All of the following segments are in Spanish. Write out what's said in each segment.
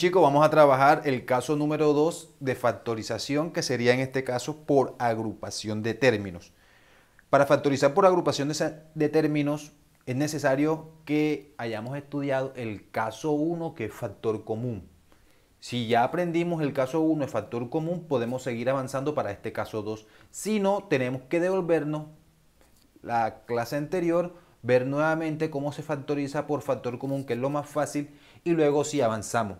chicos, vamos a trabajar el caso número 2 de factorización, que sería en este caso por agrupación de términos. Para factorizar por agrupación de, términos es necesario que hayamos estudiado el caso 1, que es factor común. Si ya aprendimos el caso 1 es factor común, podemos seguir avanzando para este caso 2. Si no, tenemos que devolvernos la clase anterior, ver nuevamente cómo se factoriza por factor común, que es lo más fácil, y luego si avanzamos.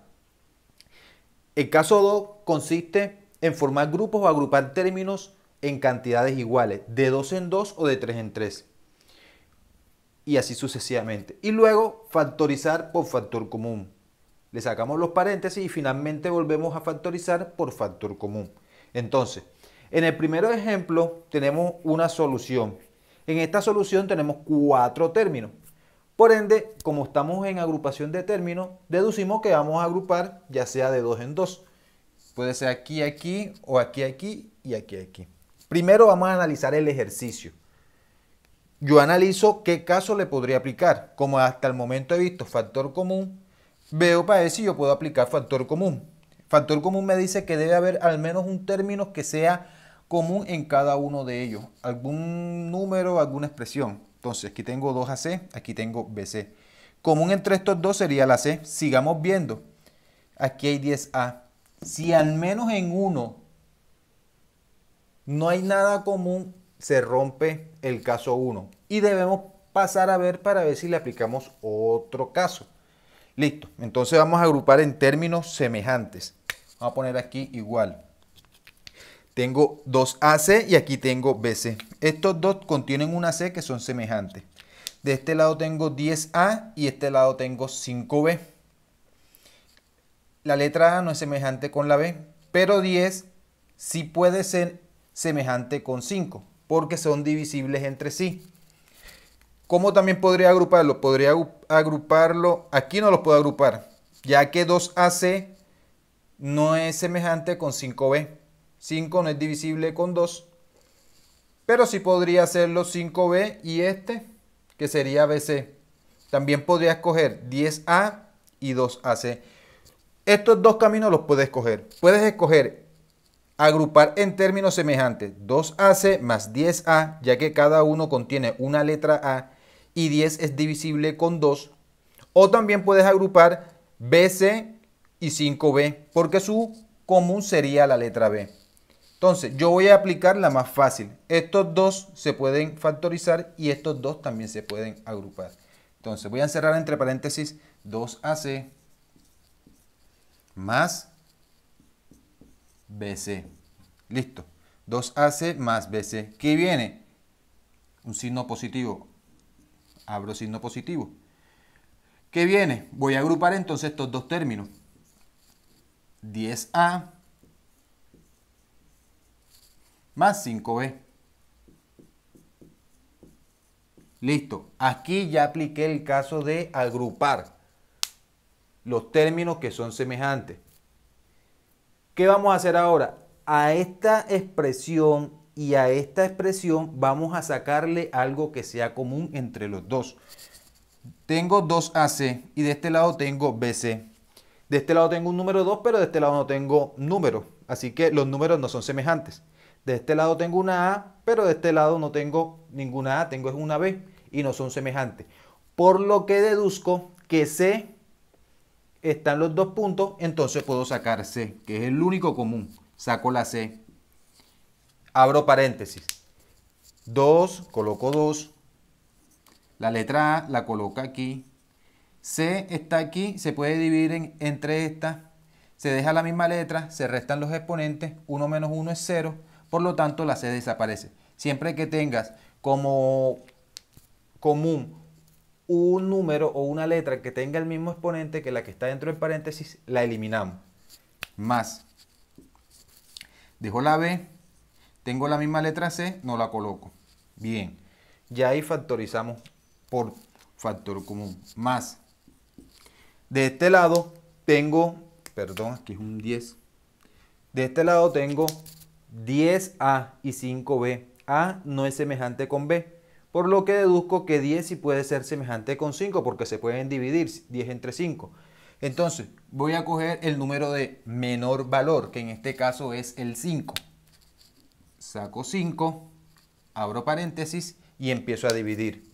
El caso 2 consiste en formar grupos o agrupar términos en cantidades iguales, de 2 en 2 o de 3 en 3. Y así sucesivamente. Y luego factorizar por factor común. Le sacamos los paréntesis y finalmente volvemos a factorizar por factor común. Entonces, en el primer ejemplo tenemos una solución. En esta solución tenemos cuatro términos. Por ende, como estamos en agrupación de términos, deducimos que vamos a agrupar ya sea de dos en dos. Puede ser aquí, aquí, o aquí, aquí, y aquí, aquí. Primero vamos a analizar el ejercicio. Yo analizo qué caso le podría aplicar. Como hasta el momento he visto factor común, veo para ver yo puedo aplicar factor común. Factor común me dice que debe haber al menos un término que sea común en cada uno de ellos. Algún número, alguna expresión. Entonces, aquí tengo 2AC, aquí tengo BC. Común entre estos dos sería la C. Sigamos viendo. Aquí hay 10A. Si al menos en uno no hay nada común, se rompe el caso 1. Y debemos pasar a ver para ver si le aplicamos otro caso. Listo. Entonces vamos a agrupar en términos semejantes. Vamos a poner aquí igual. Tengo 2AC y aquí tengo BC. Estos dos contienen una C que son semejantes. De este lado tengo 10A y de este lado tengo 5B. La letra A no es semejante con la B, pero 10 sí puede ser semejante con 5, porque son divisibles entre sí. ¿Cómo también podría agruparlo? Podría agruparlo, aquí no los puedo agrupar, ya que 2AC no es semejante con 5B. 5 no es divisible con 2, pero sí podría hacerlo 5B y este, que sería BC. También podría escoger 10A y 2AC. Estos dos caminos los puedes escoger. Puedes escoger agrupar en términos semejantes 2AC más 10A, ya que cada uno contiene una letra A y 10 es divisible con 2. O también puedes agrupar BC y 5B, porque su común sería la letra B. Entonces, yo voy a aplicar la más fácil. Estos dos se pueden factorizar y estos dos también se pueden agrupar. Entonces, voy a encerrar entre paréntesis 2AC más BC. Listo. 2AC más BC. ¿Qué viene? Un signo positivo. Abro signo positivo. ¿Qué viene? Voy a agrupar entonces estos dos términos. 10A más 5b. Listo. Aquí ya apliqué el caso de agrupar los términos que son semejantes. ¿Qué vamos a hacer ahora? A esta expresión y a esta expresión vamos a sacarle algo que sea común entre los dos. Tengo 2AC y de este lado tengo BC. De este lado tengo un número 2, pero de este lado no tengo número. Así que los números no son semejantes. De este lado tengo una A, pero de este lado no tengo ninguna A, tengo es una B y no son semejantes. Por lo que deduzco que C están los dos puntos, entonces puedo sacar C, que es el único común. Saco la C, abro paréntesis. 2, coloco 2. La letra A la coloca aquí. C está aquí, se puede dividir entre estas. Se deja la misma letra, se restan los exponentes. 1 menos 1 es 0. Por lo tanto, la C desaparece. Siempre que tengas como común un número o una letra que tenga el mismo exponente que la que está dentro del paréntesis, la eliminamos. Más. Dejo la B, tengo la misma letra C, no la coloco. Bien. Ya ahí factorizamos por factor común. Más. De este lado tengo, perdón, aquí es un 10. De este lado tengo 10A y 5B. A no es semejante con B. Por lo que deduzco que 10 sí puede ser semejante con 5 porque se pueden dividir 10 entre 5. Entonces voy a coger el número de menor valor, que en este caso es el 5. Saco 5, abro paréntesis y empiezo a dividir.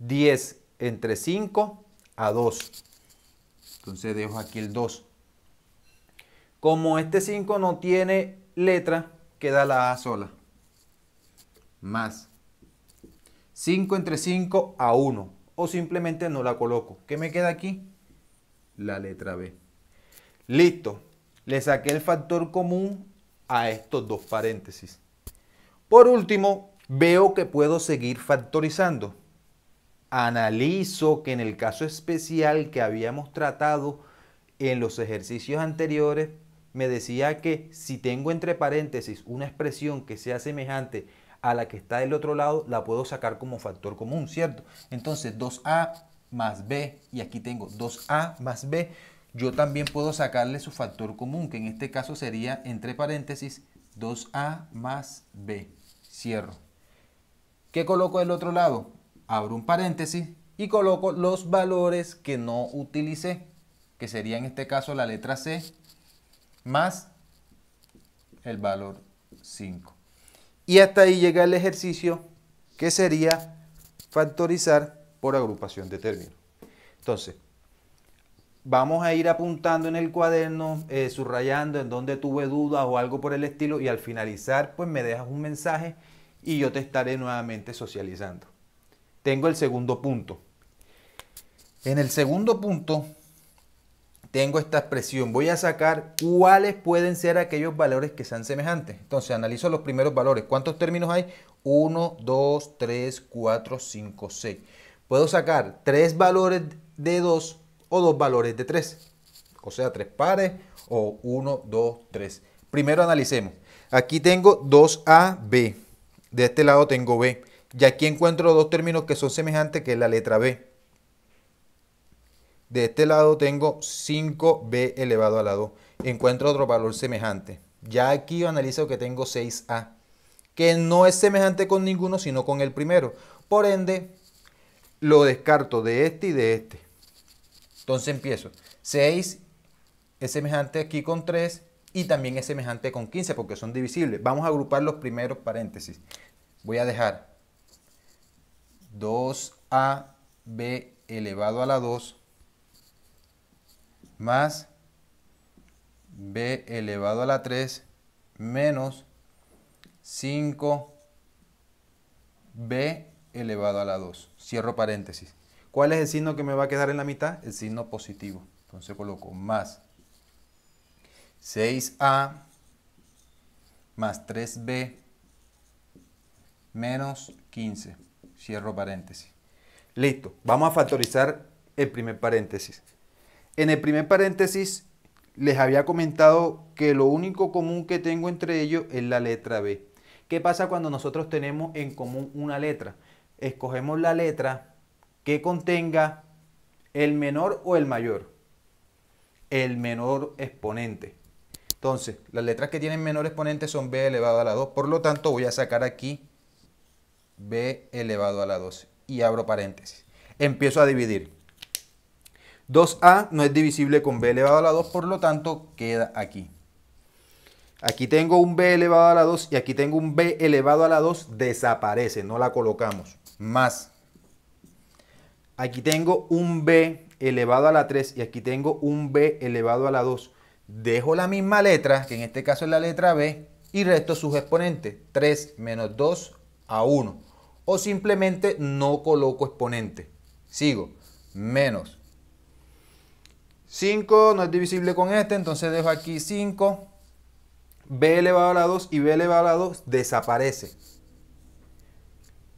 10 entre 5 a 2. Entonces dejo aquí el 2. Como este 5 no tiene letra, queda la A sola. Más 5 entre 5 a 1. O simplemente no la coloco. ¿Qué me queda aquí? La letra B. Listo. Le saqué el factor común a estos dos paréntesis. Por último, veo que puedo seguir factorizando. Analizo que en el caso especial que habíamos tratado en los ejercicios anteriores, me decía que si tengo entre paréntesis una expresión que sea semejante a la que está del otro lado, la puedo sacar como factor común, ¿cierto? Entonces 2a más b, y aquí tengo 2a más b, yo también puedo sacarle su factor común, que en este caso sería entre paréntesis 2a más b. Cierro. ¿Qué coloco del otro lado? Abro un paréntesis y coloco los valores que no utilicé, que sería en este caso la letra C más el valor 5. Y hasta ahí llega el ejercicio que sería factorizar por agrupación de términos. Entonces, vamos a ir apuntando en el cuaderno, eh, subrayando en donde tuve dudas o algo por el estilo y al finalizar pues me dejas un mensaje y yo te estaré nuevamente socializando. Tengo el segundo punto. En el segundo punto tengo esta expresión, voy a sacar cuáles pueden ser aquellos valores que sean semejantes. Entonces analizo los primeros valores. ¿Cuántos términos hay? 1, 2, 3, 4, 5, 6. Puedo sacar tres valores de 2 o dos valores de 3. O sea, tres pares o 1, 2, 3. Primero analicemos. Aquí tengo 2AB. De este lado tengo B. Y aquí encuentro dos términos que son semejantes, que es la letra B. De este lado tengo 5b elevado a la 2. Encuentro otro valor semejante. Ya aquí analizo que tengo 6a, que no es semejante con ninguno, sino con el primero. Por ende, lo descarto de este y de este. Entonces empiezo. 6 es semejante aquí con 3 y también es semejante con 15 porque son divisibles. Vamos a agrupar los primeros paréntesis. Voy a dejar 2ab elevado a la 2 más b elevado a la 3 menos 5b elevado a la 2. Cierro paréntesis. ¿Cuál es el signo que me va a quedar en la mitad? El signo positivo. Entonces coloco más 6a más 3b menos 15. Cierro paréntesis. Listo. Vamos a factorizar el primer paréntesis. En el primer paréntesis les había comentado que lo único común que tengo entre ellos es la letra B. ¿Qué pasa cuando nosotros tenemos en común una letra? Escogemos la letra que contenga el menor o el mayor. El menor exponente. Entonces, las letras que tienen menor exponente son b elevado a la 2. Por lo tanto, voy a sacar aquí b elevado a la 2. Y abro paréntesis. Empiezo a dividir. 2A no es divisible con B elevado a la 2, por lo tanto queda aquí. Aquí tengo un B elevado a la 2 y aquí tengo un B elevado a la 2, desaparece, no la colocamos. Más. Aquí tengo un B elevado a la 3 y aquí tengo un B elevado a la 2. Dejo la misma letra, que en este caso es la letra B, y resto sus exponentes. 3 menos 2 a 1. O simplemente no coloco exponente. Sigo. Menos 5 no es divisible con este, entonces dejo aquí 5. B elevado a la 2 y B elevado a la 2 desaparece.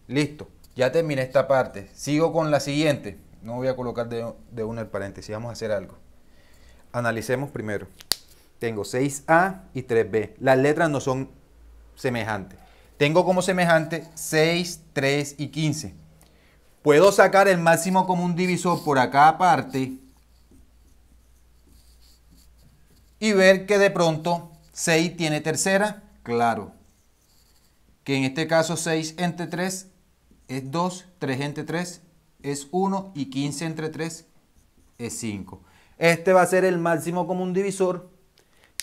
Listo, ya terminé esta parte. Sigo con la siguiente. No voy a colocar de, de una el paréntesis, vamos a hacer algo. Analicemos primero. Tengo 6A y 3B. Las letras no son semejantes. Tengo como semejante 6, 3 y 15. Puedo sacar el máximo común divisor por acá aparte y ver que de pronto 6 tiene tercera, claro. Que en este caso 6 entre 3 es 2, 3 entre 3 es 1 y 15 entre 3 es 5. Este va a ser el máximo común divisor,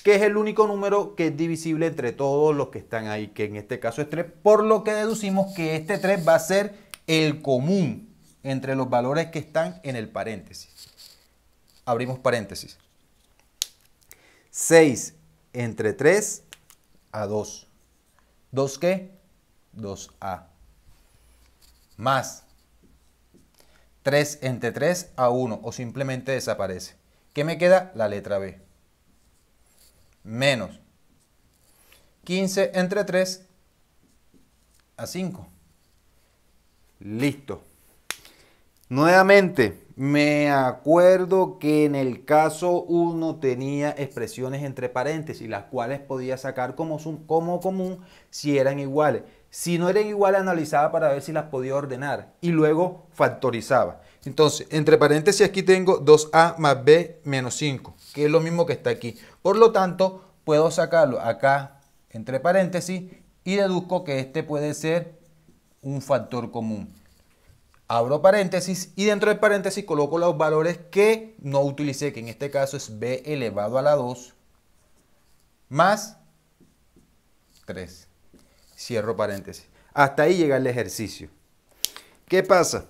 que es el único número que es divisible entre todos los que están ahí, que en este caso es 3, por lo que deducimos que este 3 va a ser el común entre los valores que están en el paréntesis. Abrimos paréntesis. 6 entre 3 a 2. ¿2 qué? 2a. Más 3 entre 3 a 1 o simplemente desaparece. ¿Qué me queda? La letra B. Menos 15 entre 3 a 5. Listo. Nuevamente, me acuerdo que en el caso 1 tenía expresiones entre paréntesis, las cuales podía sacar como, como común si eran iguales. Si no eran iguales, analizaba para ver si las podía ordenar y luego factorizaba. Entonces, entre paréntesis aquí tengo 2a más b menos 5, que es lo mismo que está aquí. Por lo tanto, puedo sacarlo acá entre paréntesis y deduzco que este puede ser un factor común abro paréntesis y dentro del paréntesis coloco los valores que no utilicé, que en este caso es b elevado a la 2 más 3. Cierro paréntesis. Hasta ahí llega el ejercicio. ¿Qué pasa?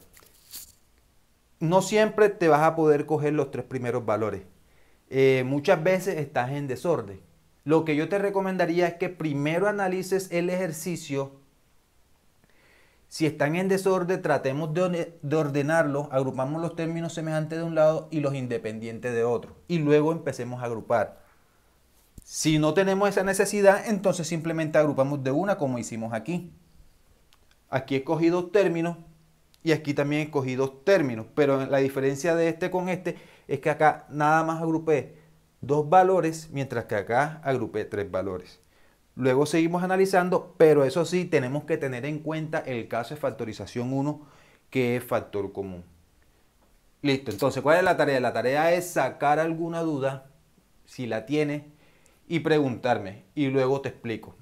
No siempre te vas a poder coger los tres primeros valores. Eh, muchas veces estás en desorden. Lo que yo te recomendaría es que primero analices el ejercicio si están en desorden, tratemos de ordenarlos, agrupamos los términos semejantes de un lado y los independientes de otro, y luego empecemos a agrupar. Si no tenemos esa necesidad, entonces simplemente agrupamos de una como hicimos aquí. Aquí he cogido términos y aquí también he cogido términos, pero la diferencia de este con este es que acá nada más agrupé dos valores, mientras que acá agrupé tres valores. Luego seguimos analizando, pero eso sí, tenemos que tener en cuenta el caso de factorización 1, que es factor común. Listo, entonces, ¿cuál es la tarea? La tarea es sacar alguna duda, si la tienes, y preguntarme, y luego te explico.